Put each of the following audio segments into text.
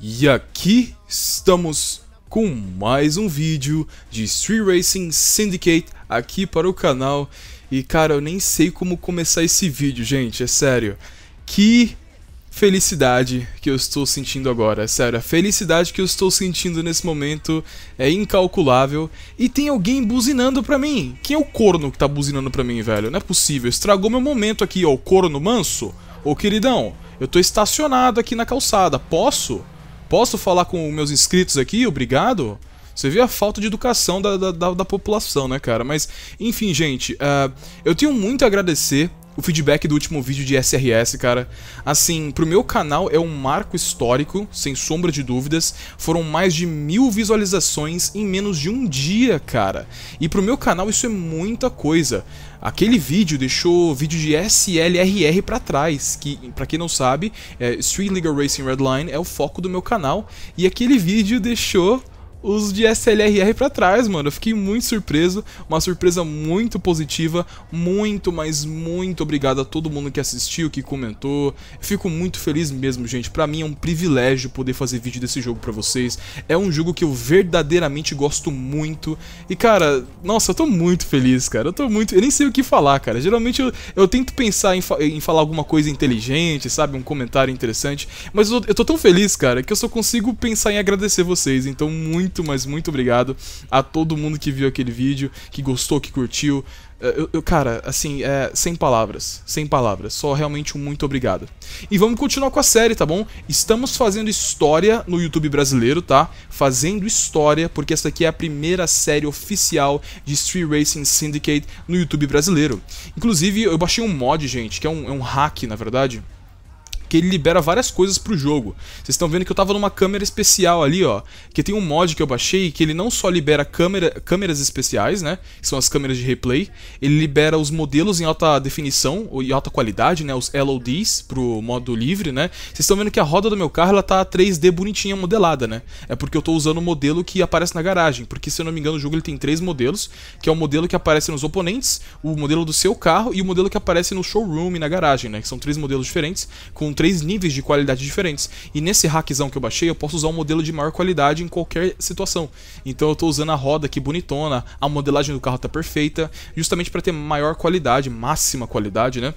E aqui estamos com mais um vídeo de Street Racing Syndicate aqui para o canal. E cara, eu nem sei como começar esse vídeo, gente, é sério. Que felicidade que eu estou sentindo agora, é sério. A felicidade que eu estou sentindo nesse momento é incalculável. E tem alguém buzinando pra mim. Quem é o corno que tá buzinando pra mim, velho? Não é possível, estragou meu momento aqui, ó, o corno manso. Ô queridão, eu tô estacionado aqui na calçada, posso? Posso? Posso falar com meus inscritos aqui? Obrigado. Você vê a falta de educação da, da, da, da população, né, cara? Mas, enfim, gente, uh, eu tenho muito a agradecer o feedback do último vídeo de SRS, cara. Assim, pro meu canal é um marco histórico, sem sombra de dúvidas. Foram mais de mil visualizações em menos de um dia, cara. E pro meu canal isso é muita coisa. Aquele vídeo deixou o vídeo de SLRR para trás, que para quem não sabe, é, Street Legal Racing Redline é o foco do meu canal, e aquele vídeo deixou os de SLRR para trás, mano. Eu fiquei muito surpreso, uma surpresa muito positiva. Muito, mas muito obrigado a todo mundo que assistiu, que comentou. Eu fico muito feliz mesmo, gente. Para mim é um privilégio poder fazer vídeo desse jogo para vocês. É um jogo que eu verdadeiramente gosto muito. E cara, nossa, eu tô muito feliz, cara. Eu tô muito, eu nem sei o que falar, cara. Geralmente eu, eu tento pensar em, fa... em, falar alguma coisa inteligente, sabe, um comentário interessante, mas eu, eu tô tão feliz, cara, que eu só consigo pensar em agradecer vocês. Então, muito muito, mas muito obrigado a todo mundo que viu aquele vídeo, que gostou, que curtiu. Eh, eu, eu, cara, assim, é, sem palavras, sem palavras, só realmente um muito obrigado. E vamos continuar com a série, tá bom? Estamos fazendo história no YouTube brasileiro, tá? Fazendo história, porque essa aqui é a primeira série oficial de Street Racing Syndicate no YouTube brasileiro. Inclusive, eu baixei um mod, gente, que é um, é um hack, na verdade que ele libera várias coisas pro jogo. Vocês estão vendo que eu tava numa câmera especial ali, ó, que tem um mod que eu baixei que ele não só libera câmera, câmeras especiais, né, que são as câmeras de replay, ele libera os modelos em alta definição e alta qualidade, né, os LODs pro modo livre, né. Vocês estão vendo que a roda do meu carro ela tá 3D bonitinha modelada, né? É porque eu tô usando o modelo que aparece na garagem, porque se eu não me engano o jogo ele tem três modelos, que é o modelo que aparece nos oponentes, o modelo do seu carro e o modelo que aparece no showroom e na garagem, né, que são três modelos diferentes com três níveis de qualidade diferentes. E nesse hackzão que eu baixei, eu posso usar um modelo de maior qualidade em qualquer situação. Então eu estou usando a roda aqui bonitona, a modelagem do carro está perfeita, justamente para ter maior qualidade, máxima qualidade, né?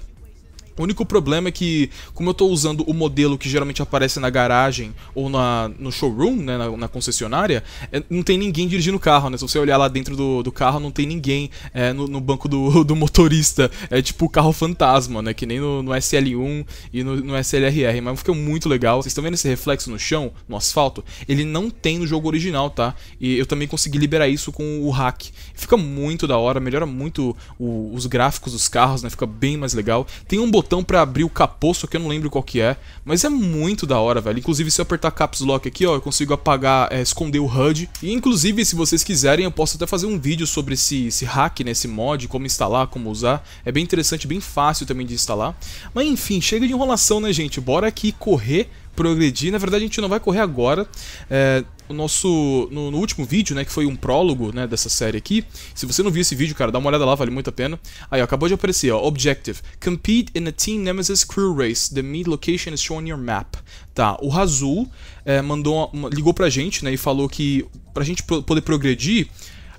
O único problema é que, como eu estou usando o modelo que geralmente aparece na garagem ou na, no showroom, né, na, na concessionária, é, não tem ninguém dirigindo o carro, né? Se você olhar lá dentro do, do carro, não tem ninguém é, no, no, banco do, do, motorista. É tipo o carro fantasma, né? Que nem no, no SL1 e no, no, SLRR. Mas ficou muito legal. Vocês estão vendo esse reflexo no chão, no asfalto? Ele não tem no jogo original, tá? E eu também consegui liberar isso com o hack. Fica muito da hora, melhora muito o, os gráficos dos carros, né? Fica bem mais legal. Tem um botão botão para abrir o capô, só que eu não lembro qual que é. Mas é muito da hora, velho. Inclusive, se eu apertar Caps Lock aqui, ó, eu consigo apagar, é, esconder o HUD. E, inclusive, se vocês quiserem, eu posso até fazer um vídeo sobre esse, esse hack, né, esse mod, como instalar, como usar. É bem interessante, bem fácil também de instalar. Mas, enfim, chega de enrolação, né, gente? Bora aqui correr progredir. Na verdade, a gente não vai correr agora. É, o nosso no, no, último vídeo, né, que foi um prólogo, né, dessa série aqui. Se você não viu esse vídeo, cara, dá uma olhada lá, vale muito a pena. Aí, ó, acabou de aparecer, ó, objective: compete in a Team Nemesis crew race. The mid location is shown on your map. Tá, o Razul é, mandou uma, uma, ligou pra gente, né, e falou que pra gente pro, poder progredir,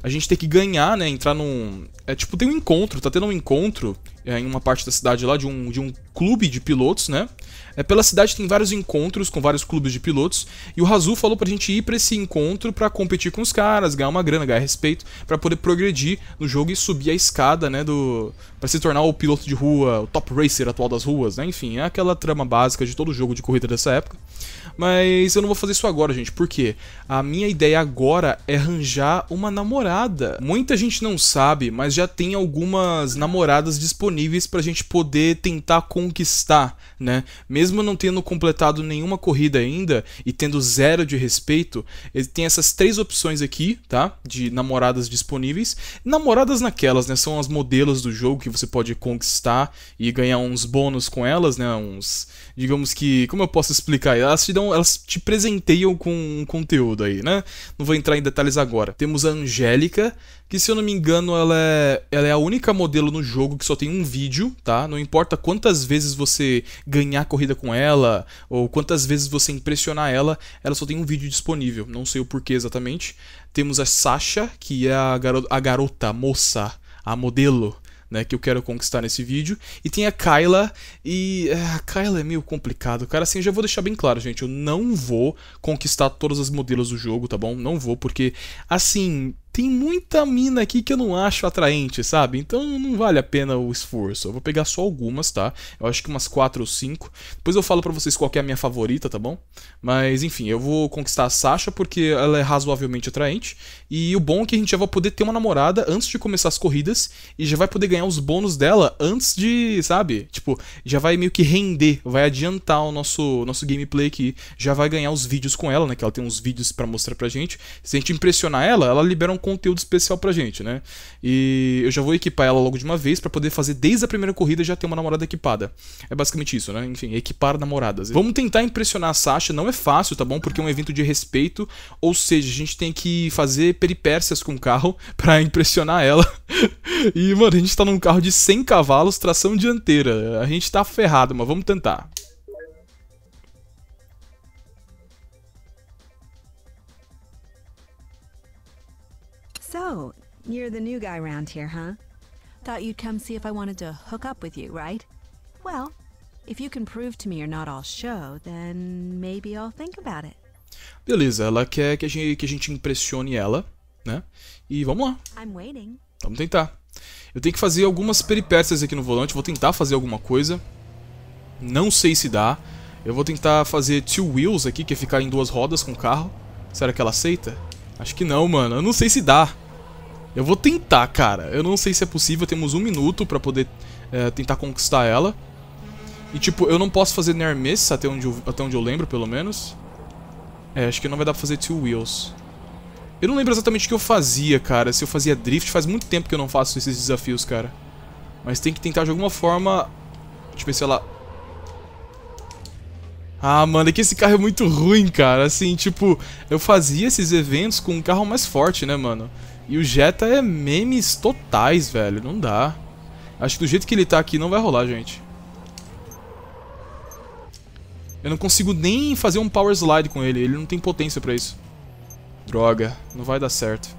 a gente ter que ganhar, né? Entrar num. É tipo, tem um encontro, tá tendo um encontro é, em uma parte da cidade lá de um, de um clube de pilotos, né? É, pela cidade tem vários encontros com vários clubes de pilotos. E o Razu falou pra gente ir pra esse encontro pra competir com os caras, ganhar uma grana, ganhar respeito, pra poder progredir no jogo e subir a escada, né? Do. Pra se tornar o piloto de rua, o top racer atual das ruas, né? Enfim, é aquela trama básica de todo jogo de corrida dessa época. Mas eu não vou fazer isso agora, gente, porque a minha ideia agora é arranjar uma namorada. Muita gente não sabe, mas já tem algumas namoradas disponíveis pra gente poder tentar conquistar, né? Mesmo não tendo completado nenhuma corrida ainda e tendo zero de respeito, tem essas três opções aqui, tá? De namoradas disponíveis. Namoradas naquelas, né? São as modelos do jogo que você pode conquistar e ganhar uns bônus com elas, né? Uns, digamos que, como eu posso explicar? Elas te dão são. Então, elas te presenteiam com um conteúdo aí, né? Não vou entrar em detalhes agora. Temos a Angélica, que se eu não me engano, ela é, ela é a única modelo no jogo que só tem um vídeo, tá? Não importa quantas vezes você ganhar a corrida com ela, ou quantas vezes você impressionar ela, ela só tem um vídeo disponível. Não sei o porquê exatamente. Temos a Sasha, que é a, garo a garota, a moça, a modelo né, que eu quero conquistar nesse vídeo. E tem a Kyla, e a ah, Kyla é meio complicado, cara. Assim, eu já vou deixar bem claro, gente, eu não vou conquistar todas as modelos do jogo, tá bom? Não vou, porque, assim, tem muita mina aqui que eu não acho atraente, sabe? Então não vale a pena o esforço. Eu vou pegar só algumas, tá? Eu acho que umas 4 ou 5. Depois eu falo para vocês qual é a minha favorita, tá bom? Mas enfim, eu vou conquistar a Sasha porque ela é razoavelmente atraente. E o bom é que a gente já vai poder ter uma namorada antes de começar as corridas e já vai poder ganhar os bônus dela antes de, sabe? Tipo, já vai meio que render, vai adiantar o nosso, nosso gameplay aqui. Já vai ganhar os vídeos com ela, né? Que ela tem uns vídeos para mostrar pra gente. Se a gente impressionar ela, ela libera um conteúdo especial pra gente, né? E eu já vou equipar ela logo de uma vez para poder fazer desde a primeira corrida já ter uma namorada equipada. É basicamente isso, né? Enfim, equipar namoradas. Vamos tentar impressionar a Sasha, não é fácil, tá bom? Porque é um evento de respeito, ou seja, a gente tem que fazer peripécias com o carro para impressionar ela. e, mano, a gente tá num carro de 100 cavalos, tração dianteira. A gente tá ferrado, mas vamos tentar. So, you're the new guy around here, huh? Thought you'd come see if I wanted to hook up with you, right? Well, if you can prove to me you're not all show, then maybe I'll think about it. Beleza, ela quer que a gente, que a gente impressione ela, né? E vamos lá. I'm waiting. Vamos tentar. Eu tenho que fazer algumas peripécias aqui no volante, vou tentar fazer alguma coisa. Não sei se dá. Eu vou tentar fazer two wheels aqui, que é ficar em duas rodas com o carro. Será que ela aceita? Acho que não, mano. Eu não sei se dá. Eu vou tentar, cara. Eu não sei se é possível. Temos um minuto pra poder é, tentar conquistar ela. E, tipo, eu não posso fazer Nermes, até onde, eu, até onde eu lembro, pelo menos. É, acho que não vai dar pra fazer Two Wheels. Eu não lembro exatamente o que eu fazia, cara. Se eu fazia Drift, faz muito tempo que eu não faço esses desafios, cara. Mas tem que tentar de alguma forma... Deixa tipo, eu ver se ela... Ah, mano, é que esse carro é muito ruim, cara. Assim, tipo, eu fazia esses eventos com um carro mais forte, né, mano? E o Jetta é memes totais, velho. Não dá. Acho que do jeito que ele tá aqui não vai rolar, gente. Eu não consigo nem fazer um power slide com ele. Ele não tem potência pra isso. Droga. Não vai dar certo.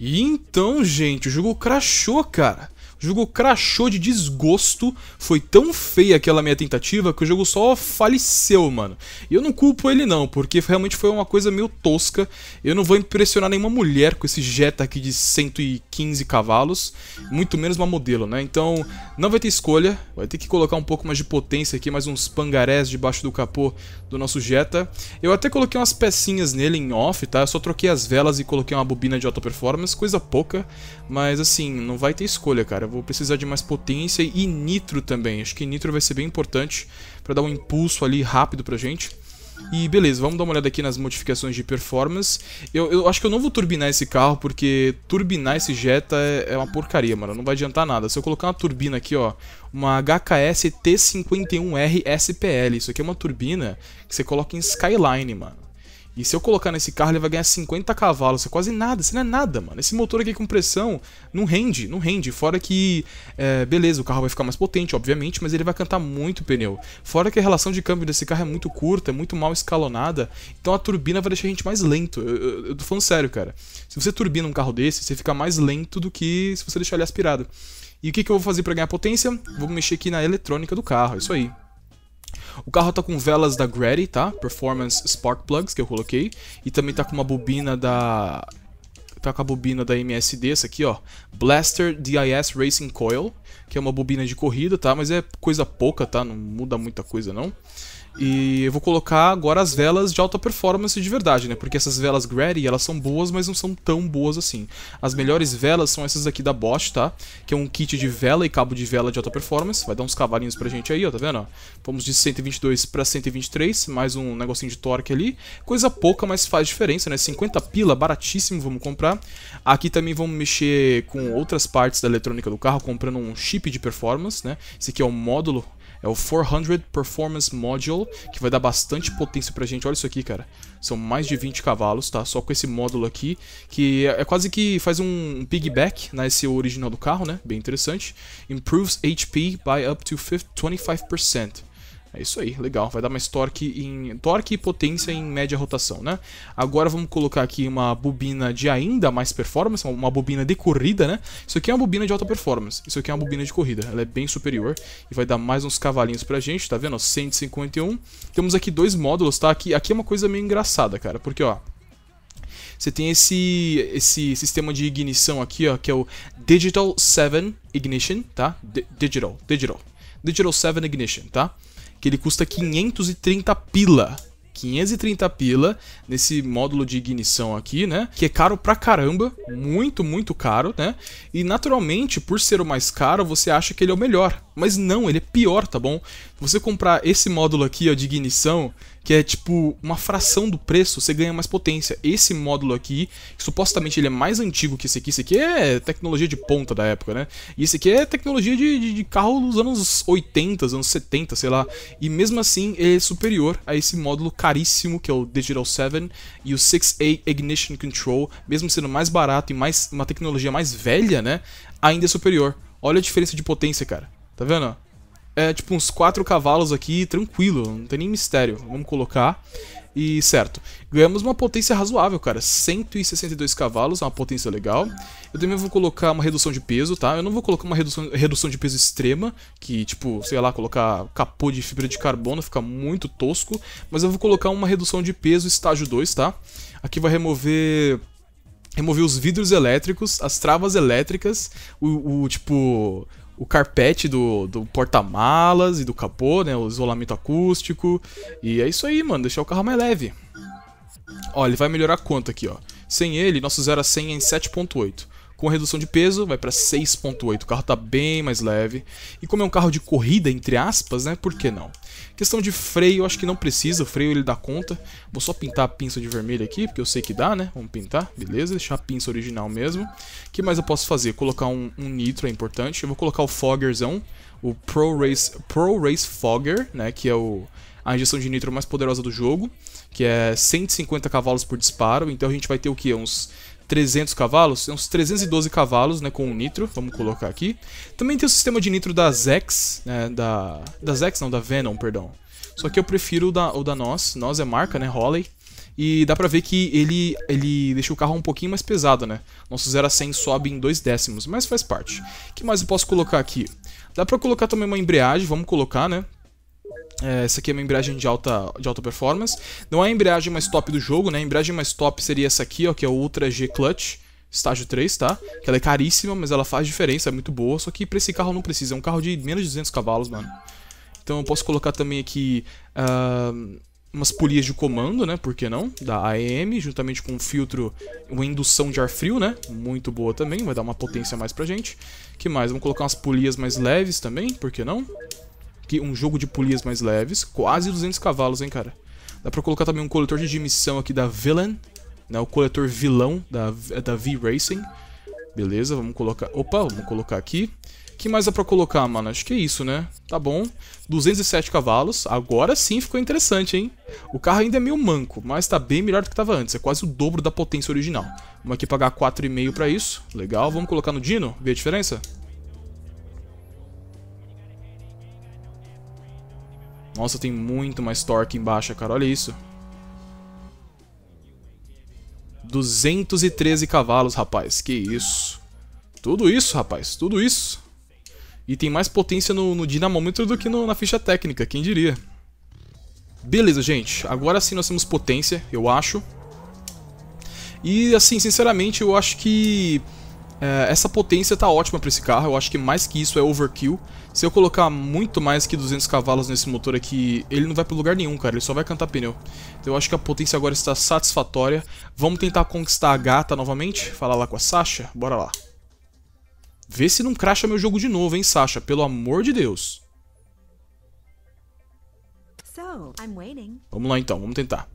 E então, gente, o jogo crashou, cara. O jogo crashou de desgosto. Foi tão feia aquela minha tentativa que o jogo só faleceu, mano. E eu não culpo ele não, porque realmente foi uma coisa meio tosca. Eu não vou impressionar nenhuma mulher com esse Jetta aqui de 115 cavalos, muito menos uma modelo, né? Então, não vai ter escolha. Vai ter que colocar um pouco mais de potência aqui, mais uns pangarés debaixo do capô do nosso Jetta. Eu até coloquei umas pecinhas nele em off, tá? Eu só troquei as velas e coloquei uma bobina de alta performance, coisa pouca, mas assim, não vai ter escolha, cara. Vou precisar de mais potência e nitro também. Acho que nitro vai ser bem importante para dar um impulso ali rápido pra gente. E beleza, vamos dar uma olhada aqui nas modificações de performance. Eu, eu acho que eu não vou turbinar esse carro, porque turbinar esse Jetta é, é, uma porcaria, mano. Não vai adiantar nada. Se eu colocar uma turbina aqui, ó, uma HKS T51R SPL. Isso aqui é uma turbina que você coloca em Skyline, mano. E se eu colocar nesse carro, ele vai ganhar 50 cavalos. Isso é quase nada, isso não é nada, mano. Esse motor aqui com pressão não rende, não rende. Fora que, é, beleza, o carro vai ficar mais potente, obviamente, mas ele vai cantar muito o pneu. Fora que a relação de câmbio desse carro é muito curta, é muito mal escalonada. Então a turbina vai deixar a gente mais lento. Eu, eu, eu tô falando sério, cara. Se você turbina um carro desse, você fica mais lento do que se você deixar ele aspirado. E o que, que eu vou fazer para ganhar potência? Vou mexer aqui na eletrônica do carro, é isso aí. O carro tá com velas da Grady, tá? Performance Spark Plugs, que eu coloquei. E também tá com uma bobina da... Tá com a bobina da MSD, essa aqui, ó. Blaster DIS Racing Coil, que é uma bobina de corrida, tá? Mas é coisa pouca, tá? Não muda muita coisa, não. E eu vou colocar agora as velas de alta performance de verdade, né? Porque essas velas Grady, elas são boas, mas não são tão boas assim. As melhores velas são essas aqui da Bosch, tá? Que é um kit de vela e cabo de vela de alta performance. Vai dar uns cavalinhos pra gente aí, ó, tá vendo? Vamos de 122 pra 123, mais um negocinho de torque ali. Coisa pouca, mas faz diferença, né? 50 pila, baratíssimo, vamos comprar. Aqui também vamos mexer com outras partes da eletrônica do carro, comprando um chip de performance, né? Esse aqui é o módulo é o 400 Performance Module, que vai dar bastante potência pra gente. Olha isso aqui, cara. São mais de 20 cavalos, tá? Só com esse módulo aqui, que é quase que faz um piggyback nesse né, original do carro, né? Bem interessante. Improves HP by up to 25%. É isso aí, legal. Vai dar mais torque em torque e potência em média rotação, né? Agora vamos colocar aqui uma bobina de ainda mais performance, uma bobina de corrida, né? Isso aqui é uma bobina de alta performance. Isso aqui é uma bobina de corrida. Ela é bem superior e vai dar mais uns cavalinhos pra gente, tá vendo? 151. Temos aqui dois módulos, tá? Aqui, aqui é uma coisa meio engraçada, cara, porque ó, você tem esse, esse sistema de ignição aqui, ó, que é o Digital 7 Ignition, tá? D Digital, Digital. Digital 7 Ignition, tá? que ele custa 530 pila. 530 pila nesse módulo de ignição aqui, né? Que é caro pra caramba, muito, muito caro, né? E naturalmente, por ser o mais caro, você acha que ele é o melhor. Mas não, ele é pior, tá bom? Se você comprar esse módulo aqui, ó, de ignição, que é tipo uma fração do preço, você ganha mais potência. Esse módulo aqui, supostamente ele é mais antigo que esse aqui, esse aqui é tecnologia de ponta da época, né? E esse aqui é tecnologia de, de, de carro dos anos 80, anos 70, sei lá. E mesmo assim ele é superior a esse módulo caríssimo que é o Digital 7 e o 6A Ignition Control, mesmo sendo mais barato e mais uma tecnologia mais velha, né? Ainda é superior. Olha a diferença de potência, cara. Tá vendo? é, tipo uns quatro cavalos aqui, tranquilo, não tem nem mistério. Vamos colocar. E certo, ganhamos uma potência razoável, cara. 162 cavalos, é uma potência legal. Eu também vou colocar uma redução de peso, tá? Eu não vou colocar uma redução, redução de peso extrema, que tipo, sei lá, colocar capô de fibra de carbono fica muito tosco. Mas eu vou colocar uma redução de peso estágio 2, tá? Aqui vai remover remover os vidros elétricos, as travas elétricas, o, o tipo o carpete do, do porta-malas e do capô, né? O isolamento acústico. E é isso aí, mano. Deixar o carro mais leve. Ó, ele vai melhorar quanto aqui, ó. Sem ele, nosso 0 a 100 é em 7.8. Com redução de peso, vai para 6.8. O carro tá bem mais leve. E como é um carro de corrida, entre aspas, né? Por que não? Questão de freio, acho que não precisa, o freio ele dá conta. Vou só pintar a pinça de vermelho aqui, porque eu sei que dá, né? Vamos pintar, beleza, deixar a pinça original mesmo. O que mais eu posso fazer? Colocar um, um nitro, é importante. Eu vou colocar o foggerzão, o Pro Race, Pro Race Fogger, né? Que é o, a injeção de nitro mais poderosa do jogo, que é 150 cavalos por disparo. Então a gente vai ter o que? Uns 300 cavalos, uns 312 cavalos, né, com o nitro, vamos colocar aqui. Também tem o sistema de nitro da Zex, né, da, da Zex não, da Venom, perdão. Só que eu prefiro o da, o da Nos, Nos é marca, né, Holley. E dá pra ver que ele, ele deixa o carro um pouquinho mais pesado, né? Nosso 0 a 100 sobe em 2 décimos, mas faz parte. O que mais eu posso colocar aqui? Dá pra colocar também uma embreagem, vamos colocar, né? É, essa aqui é uma embreagem de alta, de alta performance. Não é a embreagem mais top do jogo, né? A embreagem mais top seria essa aqui, ó, que é o Ultra G Clutch. Estágio 3, tá? Que ela é caríssima, mas ela faz diferença, é muito boa. Só que pra esse carro não precisa, é um carro de menos de 200 cavalos, mano. Então eu posso colocar também aqui uh, umas polias de comando, né? Por que não? Da AM, juntamente com um filtro, uma indução de ar frio, né? Muito boa também, vai dar uma potência a mais pra gente. que mais? Vamos colocar umas polias mais leves também, por que não? que um jogo de polias mais leves, quase 200 cavalos, hein, cara. Dá pra colocar também um coletor de emissão aqui da Villain, né, o coletor vilão da, é da V-Racing. Beleza, vamos colocar... Opa, vamos colocar aqui. que mais dá pra colocar, mano? Acho que é isso, né? Tá bom. 207 cavalos. Agora sim ficou interessante, hein? O carro ainda é meio manco, mas tá bem melhor do que tava antes. É quase o dobro da potência original. Vamos aqui pagar 4,5 pra isso. Legal, vamos colocar no Dino, ver a diferença? Nossa, tem muito mais torque embaixo, cara. Olha isso. 213 cavalos, rapaz. Que isso. Tudo isso, rapaz. Tudo isso. E tem mais potência no, no dinamômetro do que no, na ficha técnica. Quem diria? Beleza, gente. Agora sim nós temos potência, eu acho. E, assim, sinceramente, eu acho que é, essa potência tá ótima para esse carro, eu acho que mais que isso é overkill. Se eu colocar muito mais que 200 cavalos nesse motor aqui, ele não vai para lugar nenhum, cara, ele só vai cantar pneu. Então eu acho que a potência agora está satisfatória. Vamos tentar conquistar a gata novamente, falar lá com a Sasha, bora lá. Vê se não cracha meu jogo de novo, hein, Sasha, pelo amor de Deus. Vamos lá então, vamos tentar.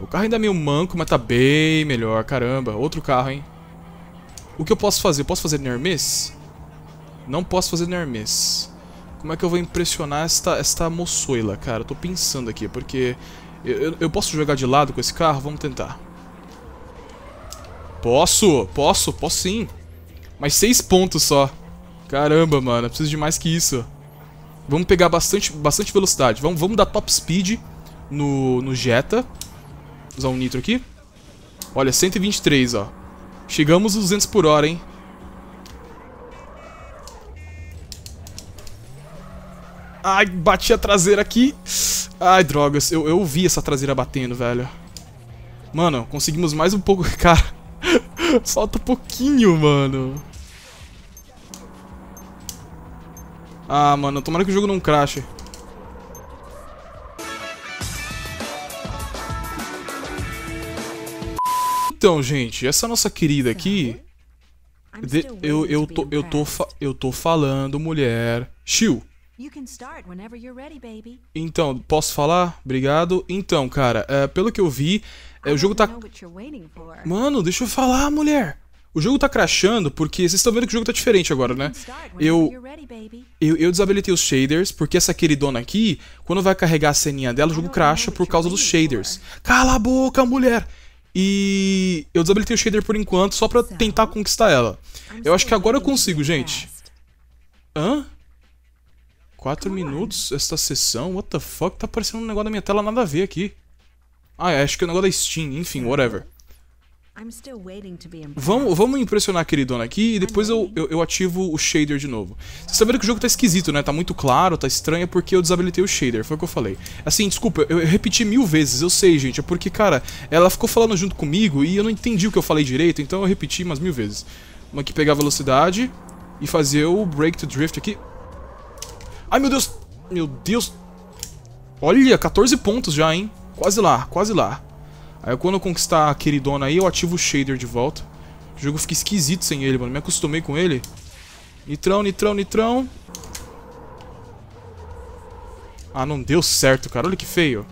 O carro ainda é meio manco, mas tá bem melhor. Caramba, outro carro, hein? O que eu posso fazer? Eu posso fazer Nermes? Não posso fazer Nermes. Como é que eu vou impressionar esta, esta moçoila, cara? Eu tô pensando aqui, porque... Eu, eu, eu posso jogar de lado com esse carro? Vamos tentar. Posso, posso, posso sim. Mas seis pontos só. Caramba, mano, eu preciso de mais que isso. Vamos pegar bastante, bastante velocidade. Vamos, vamos dar top speed no, no Jetta. Usar um nitro aqui. Olha, 123, ó. Chegamos a 200 por hora, hein? Ai, bati a traseira aqui. Ai, drogas. Eu, eu ouvi essa traseira batendo, velho. Mano, conseguimos mais um pouco. Cara, falta pouquinho, mano. Ah, mano, tomara que o jogo não crache. Então, gente, essa nossa querida aqui. De, eu, eu, tô, eu, tô, eu tô falando, mulher. Shiu. Então, posso falar? Obrigado. Então, cara, é, pelo que eu vi, é, o jogo tá. Mano, deixa eu falar, mulher. O jogo tá crashando porque vocês estão vendo que o jogo tá diferente agora, né? Eu, eu, eu desabilitei os shaders porque essa queridona aqui, quando vai carregar a ceninha dela, o jogo crasha por causa dos shaders. Cala a boca, mulher! E eu desabilitei o shader por enquanto só pra tentar conquistar ela. Eu acho que agora eu consigo, gente. Hã? 4 minutos esta sessão? What the fuck? Tá aparecendo um negócio da minha tela nada a ver aqui. Ah, é, acho que é o um negócio da Steam. Enfim, whatever. Vamos, vamos impressionar a dono, aqui e depois eu, eu, eu, ativo o shader de novo. Vocês saberam que o jogo tá esquisito, né? Tá muito claro, tá estranho, é porque eu desabilitei o shader, foi o que eu falei. Assim, desculpa, eu, eu, repeti mil vezes, eu sei, gente, é porque, cara, ela ficou falando junto comigo e eu não entendi o que eu falei direito, então eu repeti umas mil vezes. Vamos aqui pegar a velocidade e fazer o break to drift aqui. Ai, meu Deus! Meu Deus! Olha, 14 pontos já, hein? Quase lá, quase lá. Aí quando eu conquistar a queridona aí, eu ativo o shader de volta. O jogo fica esquisito sem ele, mano. Me acostumei com ele. Nitrão, nitrão, nitrão. Ah, não deu certo, cara. Olha que feio.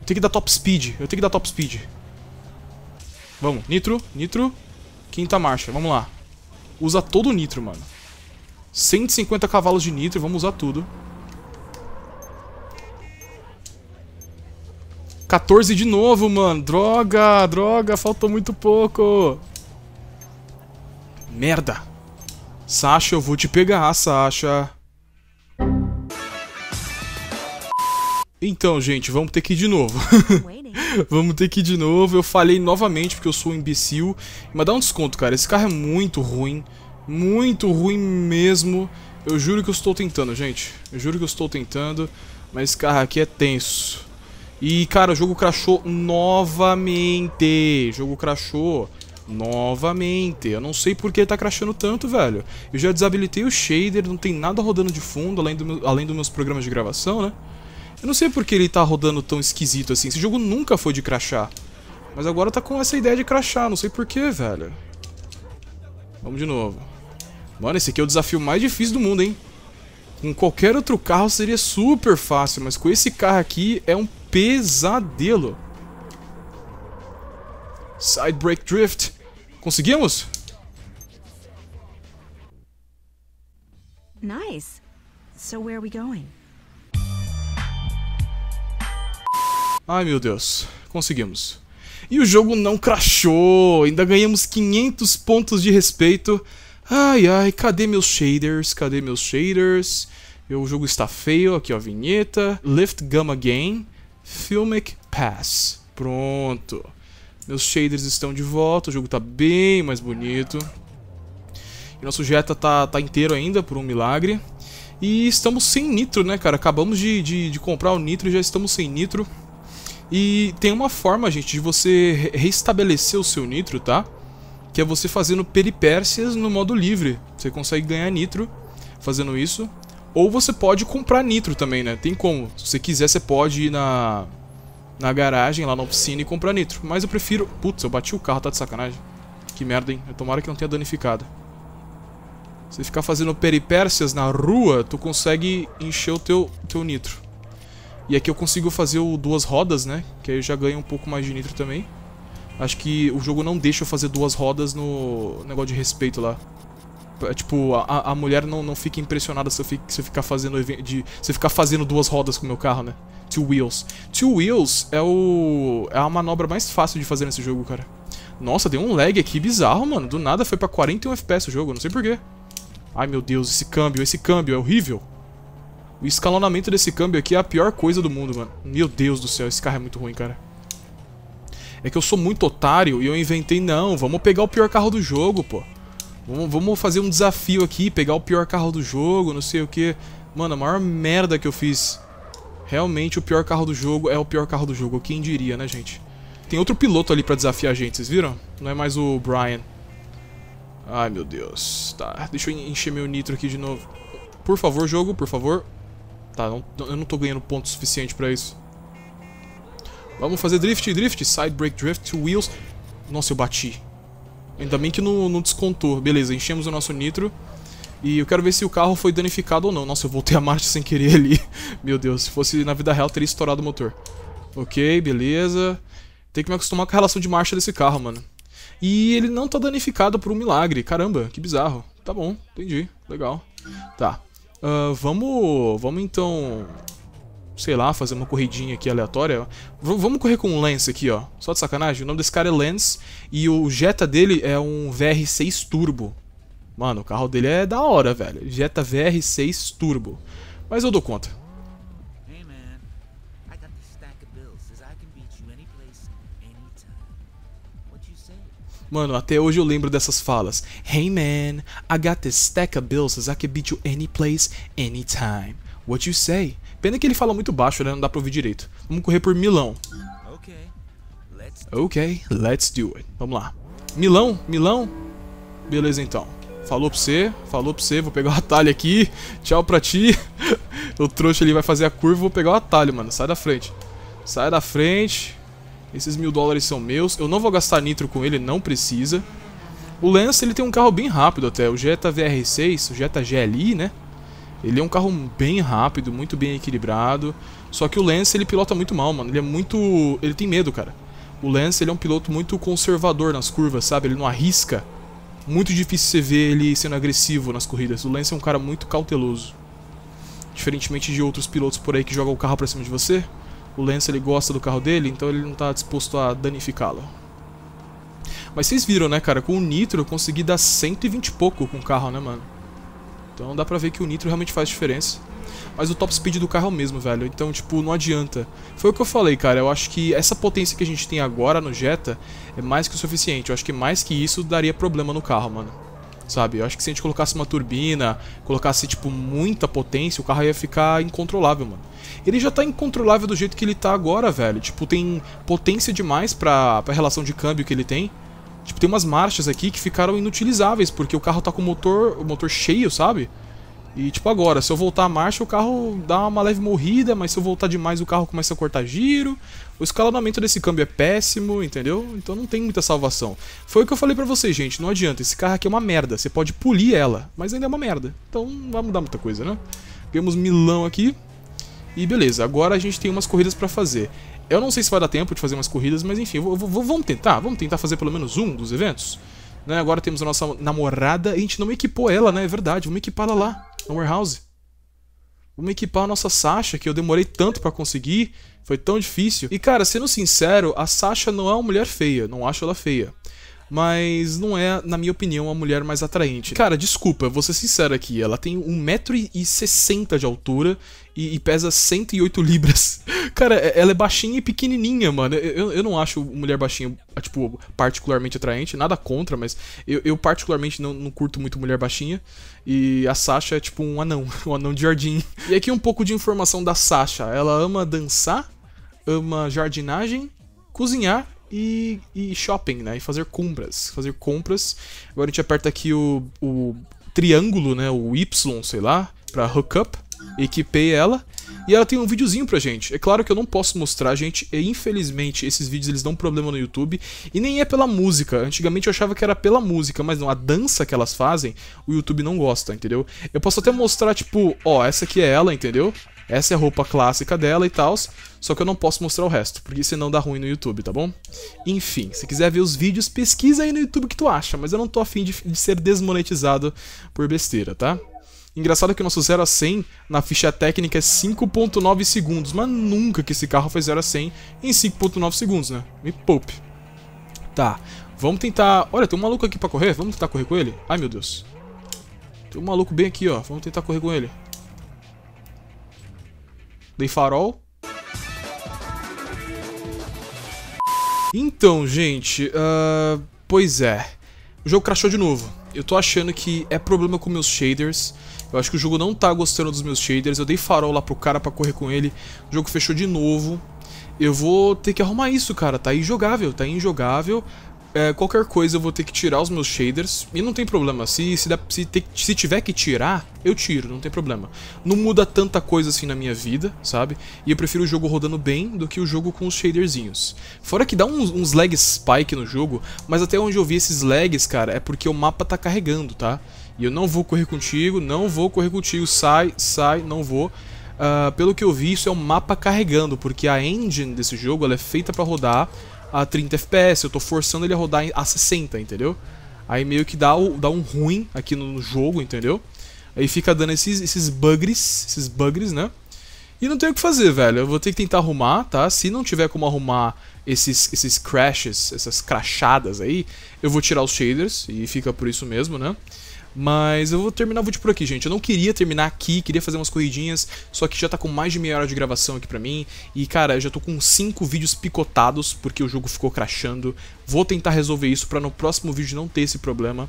Eu tenho que dar top speed. Eu tenho que dar top speed. Vamos. Nitro, nitro. Quinta marcha. Vamos lá. Usa todo o nitro, mano. 150 cavalos de nitro. Vamos usar tudo. 14 de novo, mano. Droga, droga, faltou muito pouco. Merda. Sasha, eu vou te pegar, Sasha. Então, gente, vamos ter que ir de novo. vamos ter que ir de novo. Eu falei novamente porque eu sou um imbecil. Mas dá um desconto, cara. Esse carro é muito ruim. Muito ruim mesmo. Eu juro que eu estou tentando, gente. Eu juro que eu estou tentando. Mas esse carro aqui é tenso. E, cara, o jogo crashou novamente. O jogo crashou novamente. Eu não sei por que tá crashando tanto, velho. Eu já desabilitei o shader, não tem nada rodando de fundo, além, do meu, além dos meus programas de gravação, né? Eu não sei por que ele tá rodando tão esquisito assim. Esse jogo nunca foi de crashar. Mas agora tá com essa ideia de crashar, não sei por que, velho. Vamos de novo. Mano, esse aqui é o desafio mais difícil do mundo, hein? Com qualquer outro carro seria super fácil, mas com esse carro aqui é um pesadelo. Side Break Drift. Conseguimos? Nice. So where are we going? Ai meu Deus, conseguimos. E o jogo não crashou, ainda ganhamos 500 pontos de respeito. Ai ai, cadê meus shaders? Cadê meus shaders? O jogo está feio, aqui ó, a vinheta. Lift Gamma Gain. Filmic Pass. Pronto. Meus shaders estão de volta, o jogo tá bem mais bonito. E nosso Jetta tá, tá inteiro ainda, por um milagre. E estamos sem nitro, né, cara? Acabamos de, de, de comprar o nitro e já estamos sem nitro. E tem uma forma, gente, de você restabelecer o seu nitro, tá? Que é você fazendo peripécias no modo livre. Você consegue ganhar nitro fazendo isso. Ou você pode comprar nitro também, né? Tem como. Se você quiser, você pode ir na, na garagem, lá na oficina e comprar nitro. Mas eu prefiro... Putz, eu bati o carro, tá de sacanagem. Que merda, hein? Eu tomara que não tenha danificado. Se ficar fazendo peripécias na rua, tu consegue encher o teu, teu nitro. E aqui eu consigo fazer o duas rodas, né? Que aí eu já ganho um pouco mais de nitro também. Acho que o jogo não deixa eu fazer duas rodas no negócio de respeito lá. É, tipo, a, a mulher não, não fica impressionada se eu, fico, se eu ficar fazendo de, se ficar fazendo duas rodas com o meu carro, né? Two Wheels. Two Wheels é o. é a manobra mais fácil de fazer nesse jogo, cara. Nossa, deu um lag aqui bizarro, mano. Do nada foi pra 41 FPS o jogo, não sei porquê. Ai meu Deus, esse câmbio, esse câmbio é horrível. O escalonamento desse câmbio aqui é a pior coisa do mundo, mano. Meu Deus do céu, esse carro é muito ruim, cara. É que eu sou muito otário e eu inventei, não, vamos pegar o pior carro do jogo, pô. Vamos, vamos fazer um desafio aqui, pegar o pior carro do jogo, não sei o que. Mano, a maior merda que eu fiz. Realmente o pior carro do jogo é o pior carro do jogo, quem diria, né, gente? Tem outro piloto ali pra desafiar a gente, vocês viram? Não é mais o Brian. Ai, meu Deus. Tá, deixa eu encher meu nitro aqui de novo. Por favor, jogo, por favor. Tá, não, eu não tô ganhando ponto suficiente pra isso. Vamos fazer drift, drift, side brake drift, wheels. Nossa, eu bati. Ainda bem que não, não descontou. Beleza, enchemos o nosso nitro. E eu quero ver se o carro foi danificado ou não. Nossa, eu voltei a marcha sem querer ali. Meu Deus, se fosse na vida real, teria estourado o motor. Ok, beleza. Tem que me acostumar com a relação de marcha desse carro, mano. E ele não tá danificado por um milagre. Caramba, que bizarro. Tá bom, entendi. Legal. Tá. Uh, vamos, vamos então sei lá, fazer uma corridinha aqui aleatória. V vamos correr com o Lance aqui, ó. Só de sacanagem. O nome desse cara é Lance e o Jetta dele é um VR6 Turbo. Mano, o carro dele é da hora, velho. Jetta VR6 Turbo. Mas eu dou conta. Mano, até hoje eu lembro dessas falas. Hey man, I got this stack of bills as I can beat you any place, anytime. What you say? Pena que ele fala muito baixo, né? Não dá pra ouvir direito. Vamos correr por Milão. Ok, let's do it. Vamos lá. Milão, Milão. Beleza, então. Falou pra você, falou pra você. Vou pegar o atalho aqui. Tchau pra ti. o trouxa ali vai fazer a curva. Vou pegar o atalho, mano. Sai da frente. Sai da frente. Esses mil dólares são meus. Eu não vou gastar nitro com ele, não precisa. O Lance, ele tem um carro bem rápido até. O Jetta VR6, o Jetta GLI, né? Ele é um carro bem rápido, muito bem equilibrado. Só que o Lance ele pilota muito mal, mano. Ele é muito. Ele tem medo, cara. O Lance ele é um piloto muito conservador nas curvas, sabe? Ele não arrisca. Muito difícil você ver ele sendo agressivo nas corridas. O Lance é um cara muito cauteloso. Diferentemente de outros pilotos por aí que jogam o carro pra cima de você, o Lance ele gosta do carro dele, então ele não tá disposto a danificá-lo. Mas vocês viram, né, cara? Com o Nitro eu consegui dar 120 e pouco com o carro, né, mano? Então dá pra ver que o nitro realmente faz diferença. Mas o top speed do carro é o mesmo, velho. Então, tipo, não adianta. Foi o que eu falei, cara. Eu acho que essa potência que a gente tem agora no Jetta é mais que o suficiente. Eu acho que mais que isso daria problema no carro, mano. Sabe? Eu acho que se a gente colocasse uma turbina, colocasse, tipo, muita potência, o carro ia ficar incontrolável, mano. Ele já tá incontrolável do jeito que ele tá agora, velho. Tipo, tem potência demais pra, pra relação de câmbio que ele tem. Tipo, tem umas marchas aqui que ficaram inutilizáveis, porque o carro tá com o motor, o motor cheio, sabe? E tipo agora, se eu voltar a marcha, o carro dá uma leve morrida, mas se eu voltar demais, o carro começa a cortar giro. O escalonamento desse câmbio é péssimo, entendeu? Então não tem muita salvação. Foi o que eu falei pra vocês, gente, não adianta, esse carro aqui é uma merda, você pode polir ela, mas ainda é uma merda. Então não vai mudar muita coisa, né? Ganhamos Milão aqui. E beleza, agora a gente tem umas corridas pra fazer. Eu não sei se vai dar tempo de fazer umas corridas, mas enfim, vou, vou, vamos tentar. Vamos tentar fazer pelo menos um dos eventos. Né? Agora temos a nossa namorada. A gente não equipou ela, né? É verdade. Vamos equipar ela lá, no warehouse. Vamos equipar a nossa Sasha, que eu demorei tanto para conseguir. Foi tão difícil. E, cara, sendo sincero, a Sasha não é uma mulher feia. Não acho ela feia mas não é, na minha opinião, a mulher mais atraente. Cara, desculpa, vou ser sincero aqui, ela tem 1,60m de altura e, e pesa 108 libras. Cara, é, ela é baixinha e pequenininha, mano. Eu, eu não acho mulher baixinha, ah, tipo, particularmente atraente, nada contra, mas eu, eu particularmente não, não curto muito mulher baixinha. E a Sasha é tipo um anão, um anão de jardim. E aqui um pouco de informação da Sasha. Ela ama dançar, ama jardinagem, cozinhar e, e shopping, né? E fazer compras. Fazer compras. Agora a gente aperta aqui o, o triângulo, né? O Y, sei lá, pra hookup. Equipei ela. E ela tem um videozinho pra gente. É claro que eu não posso mostrar, gente. E, infelizmente, esses vídeos eles dão problema no YouTube. E nem é pela música. Antigamente eu achava que era pela música, mas não. A dança que elas fazem, o YouTube não gosta, entendeu? Eu posso até mostrar, tipo, ó, essa aqui é ela, entendeu? Essa é a roupa clássica dela e tal, só que eu não posso mostrar o resto, porque senão dá ruim no YouTube, tá bom? Enfim, se quiser ver os vídeos, pesquisa aí no YouTube o que tu acha, mas eu não tô afim de, de ser desmonetizado por besteira, tá? Engraçado que o nosso 0 a 100 na ficha técnica é 5.9 segundos, mas nunca que esse carro foi 0 a 100 em 5.9 segundos, né? Me poupe. Tá, vamos tentar... Olha, tem um maluco aqui pra correr, vamos tentar correr com ele? Ai, meu Deus. Tem um maluco bem aqui, ó, vamos tentar correr com ele. Dei farol. Então, gente, uh, pois é. O jogo crashou de novo. Eu tô achando que é problema com meus shaders. Eu acho que o jogo não tá gostando dos meus shaders. Eu dei farol lá pro cara pra correr com ele. O jogo fechou de novo. Eu vou ter que arrumar isso, cara. Tá injogável, tá injogável é, qualquer coisa eu vou ter que tirar os meus shaders, e não tem problema, se, se, dá, se, te, se, tiver que tirar, eu tiro, não tem problema. Não muda tanta coisa assim na minha vida, sabe? E eu prefiro o jogo rodando bem do que o jogo com os shaderzinhos. Fora que dá uns, uns lag spike no jogo, mas até onde eu vi esses lags, cara, é porque o mapa tá carregando, tá? E eu não vou correr contigo, não vou correr contigo, sai, sai, não vou. Uh, pelo que eu vi, isso é um mapa carregando, porque a engine desse jogo ela é feita para rodar a 30 FPS, eu tô forçando ele a rodar a 60, entendeu? Aí meio que dá, dá um ruim aqui no jogo, entendeu? Aí fica dando esses, esses esses bugs né? E não tem o que fazer, velho. Eu vou ter que tentar arrumar, tá? Se não tiver como arrumar esses, esses crashes, essas crachadas aí, eu vou tirar os shaders e fica por isso mesmo, né? Mas eu vou terminar o vídeo por aqui, gente. Eu não queria terminar aqui, queria fazer umas corridinhas, só que já tá com mais de meia hora de gravação aqui pra mim. E, cara, eu já tô com 5 vídeos picotados, porque o jogo ficou crashando. Vou tentar resolver isso pra no próximo vídeo não ter esse problema.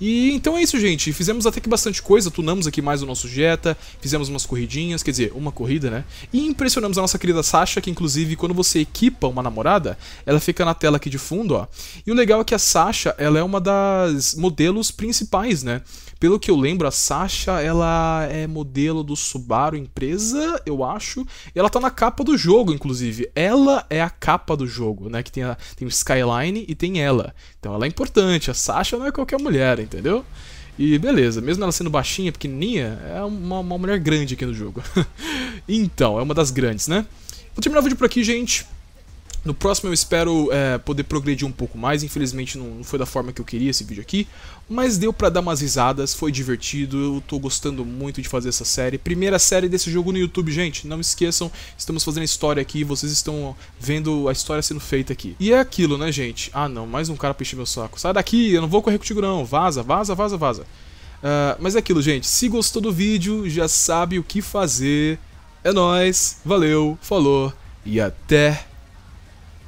E então é isso, gente. Fizemos até que bastante coisa, tunamos aqui mais o nosso Jetta, fizemos umas corridinhas, quer dizer, uma corrida, né? E impressionamos a nossa querida Sasha, que inclusive quando você equipa uma namorada, ela fica na tela aqui de fundo, ó. E o legal é que a Sasha, ela é uma das modelos principais, né? Pelo que eu lembro, a Sasha, ela é modelo do Subaru empresa, eu acho. E ela tá na capa do jogo, inclusive. Ela é a capa do jogo, né? Que tem, a, tem o Skyline e tem ela. Então ela é importante. A Sasha não é qualquer mulher, entendeu? E beleza, mesmo ela sendo baixinha, pequenininha, é uma, uma mulher grande aqui no jogo. então, é uma das grandes, né? Vou terminar o vídeo por aqui, gente. No próximo eu espero é, poder progredir um pouco mais. Infelizmente não, não, foi da forma que eu queria esse vídeo aqui, mas deu para dar umas risadas, foi divertido. Eu tô gostando muito de fazer essa série. Primeira série desse jogo no YouTube, gente. Não esqueçam, estamos fazendo a história aqui, vocês estão vendo a história sendo feita aqui. E é aquilo, né, gente? Ah, não, mais um cara pra encher meu saco. Sai daqui, eu não vou correr contigo não. Vaza, vaza, vaza, vaza. Uh, mas é aquilo, gente. Se gostou do vídeo, já sabe o que fazer. É nóis, valeu, falou e até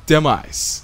até mais.